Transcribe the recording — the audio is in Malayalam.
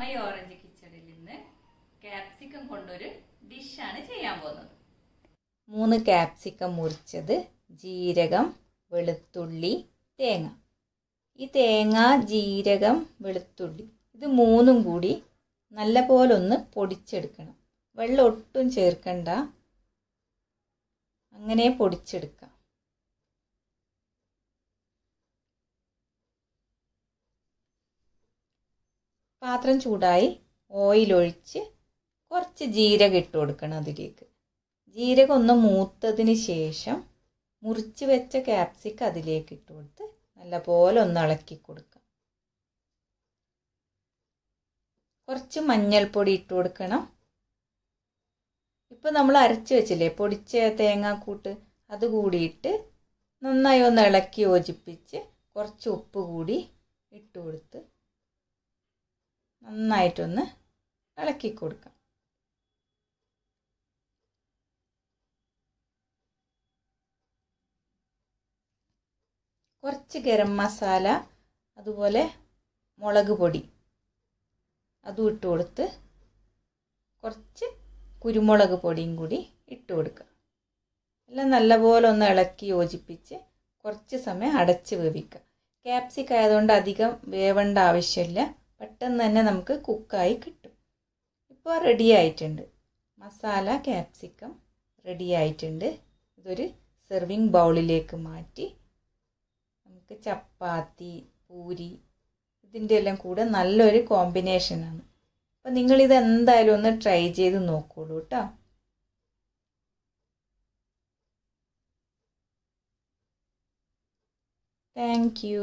മൈ ഓറഞ്ച് കിച്ചണിൽ നിന്ന് ക്യാപ്സിക്കം കൊണ്ടൊരു ഡിഷാണ് ചെയ്യാൻ പോകുന്നത് മൂന്ന് ക്യാപ്സിക്കം മുറിച്ചത് ജീരകം വെളുത്തുള്ളി തേങ്ങ ഈ തേങ്ങ ജീരകം വെളുത്തുള്ളി ഇത് മൂന്നും കൂടി നല്ല പോലെ ഒന്ന് പൊടിച്ചെടുക്കണം വെള്ളം ഒട്ടും ചേർക്കണ്ട അങ്ങനെ പൊടിച്ചെടുക്കാം പാത്രം ചൂടായി ഓയിൽ ഒഴിച്ച് കുറച്ച് ജീരകം ഇട്ട് കൊടുക്കണം അതിലേക്ക് ജീരകം ഒന്ന് മൂത്തതിന് ശേഷം മുറിച്ച് വെച്ച ക്യാപ്സിക്ക് അതിലേക്ക് ഇട്ട് കൊടുത്ത് നല്ലപോലെ ഒന്ന് ഇളക്കി കൊടുക്കുക കുറച്ച് മഞ്ഞൾപ്പൊടി ഇട്ട് കൊടുക്കണം ഇപ്പം നമ്മൾ അരച്ച് വെച്ചില്ലേ പൊടിച്ച തേങ്ങാക്കൂട്ട് അത് കൂടിയിട്ട് നന്നായി ഒന്ന് ഇളക്കി യോജിപ്പിച്ച് കുറച്ച് ഉപ്പ് കൂടി ഇട്ട് കൊടുത്ത് നന്നായിട്ടൊന്ന് ഇളക്കി കൊടുക്കാം കുറച്ച് ഗരം മസാല അതുപോലെ മുളക് പൊടി അതും ഇട്ട് കൊടുത്ത് കുറച്ച് കുരുമുളക് പൊടിയും കൂടി ഇട്ട് കൊടുക്കുക എല്ലാം നല്ലപോലെ ഒന്ന് ഇളക്കി യോജിപ്പിച്ച് കുറച്ച് സമയം അടച്ച് വേവിക്കുക ക്യാപ്സിക്ക ആയതുകൊണ്ട് അധികം വേവേണ്ട ആവശ്യമില്ല പെട്ടെന്ന് തന്നെ നമുക്ക് കുക്കായി കിട്ടും ഇപ്പോൾ റെഡി ആയിട്ടുണ്ട് മസാല ക്യാപ്സിക്കം റെഡി ആയിട്ടുണ്ട് ഇതൊരു സെർവിങ് ബൗളിലേക്ക് മാറ്റി നമുക്ക് ചപ്പാത്തി പൂരി ഇതിൻ്റെ എല്ലാം കൂടെ നല്ലൊരു കോമ്പിനേഷനാണ് അപ്പോൾ നിങ്ങളിത് എന്തായാലും ഒന്ന് ട്രൈ ചെയ്ത് നോക്കോളൂ കേട്ടോ താങ്ക് യു